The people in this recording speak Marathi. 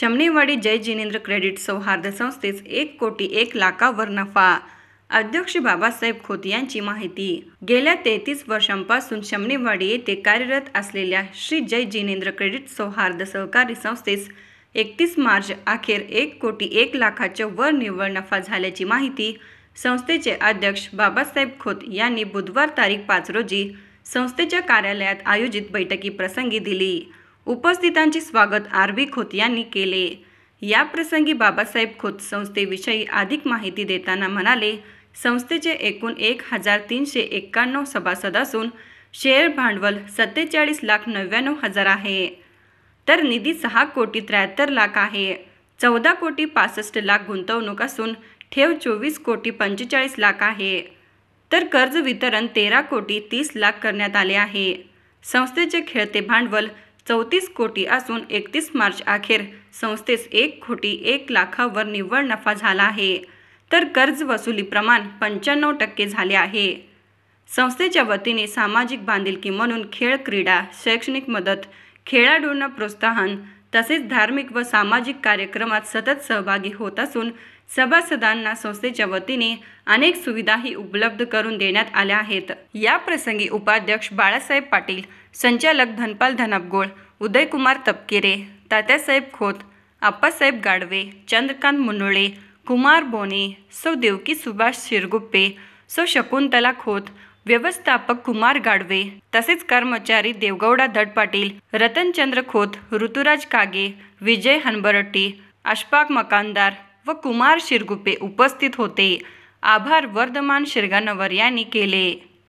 शमनेवाडी जय जिनेंद्र क्रेडिट सौहार्द संस्थेस एक कोटी एक लाखावर नफा अध्यक्ष बाबासाहेब खोत यांची माहिती गेल्या तेहतीस वर्षांपासून शमनेवाडी येथे कार्यरत असलेल्या श्री जय जिनेंद्र क्रेडिट सौहार्द सहकारी संस्थेस एकतीस मार्च अखेर एक कोटी एक लाखाच्या वर निव्वळ नफा झाल्याची माहिती संस्थेचे अध्यक्ष बाबासाहेब खोत यांनी बुधवार तारीख पाच रोजी संस्थेच्या कार्यालयात आयोजित बैठकीप्रसंगी दिली उपस्थितांचे स्वागत आर बी खोत यांनी केले या प्रसंगी बाबासाहेब खोत संस्थेविषयी अधिक माहिती देताना म्हणाले संस्थेचे एकूण एक हजार तीनशे एक्क्याण्णव सभासद असून शेअर भांडवल सत्तेचाळीस लाख नव्याण्णव हजार आहे तर निधी सहा कोटी त्र्याहत्तर लाख आहे चौदा कोटी पासष्ट लाख गुंतवणूक असून ठेव चोवीस कोटी पंचेचाळीस लाख आहे तर कर्ज वितरण तेरा कोटी तीस लाख करण्यात आले आहे संस्थेचे खेळते भांडवल चौतीस कोटी असून एकतीस मार्च अखेर संस्थेस एक कोटी एक लाखावर निव्वळ नफा झाला आहे तर कर्ज वसुली प्रमाण पंच्याण्णव टक्के झाले आहे संस्थेच्या वतीने सामाजिक बांधिलकी म्हणून खेळ क्रीडा शैक्षणिक मदत खेळाडूंना प्रोत्साहन तसेच धार्मिक व सामाजिक कार्यक्रमात सतत सहभागी होत असून सभासदांना संस्थेच्या वतीने अनेक सुविधाही उपलब्ध करून देण्यात आल्या आहेत या प्रसंगी उपाध्यक्ष बाळासाहेब पाटील संचालक धनपाल धनपगोळ उदयकुमार तपकिरे तात्यासाहेब खोत आप्पासाहेब गाडवे चंद्रकांत मुनोळे कुमार बोने सौ देवकी सुभाष शिरगुप्पे सौ शकुंतला खोत व्यवस्थापक कुमार गाडवे तसेच कर्मचारी देवगौडा धड पाटील रतनचंद्र खोत ऋतुराज कागे विजय हनबरट्टी अशफाक मकानदार व कुमार शिरगुपे उपस्थित होते आभार वर्धमान शिरगानवर यांनी केले